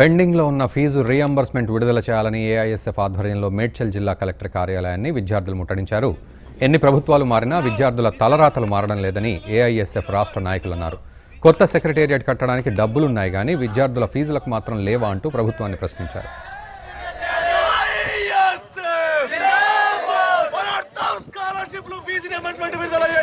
పెండింగ్లో ఉన్న fee reimbursement విడుదల చేయాలని ఏఐఎస్ఎఫ్ ఆధ్వర్యంలో మేడ్చల్ జిల్లా కలెక్టర్ కార్యాలయాన్ని విద్యార్థులు ముట్టడించారు ఎన్ని ప్రభుత్వాలు మారినా విద్యార్థుల తలరాతలు మారడం లేదని ఏఐఎస్ఎఫ్ రాష్ట్ర నాయకులు అన్నారు కొత్త సెక్రటేరియట్ కట్టడానికి డబ్బులున్నాయి కానీ విద్యార్థుల ఫీజులకు మాత్రం లేవా అంటూ ప్రభుత్వాన్ని ప్రశ్నించారు ఫీజు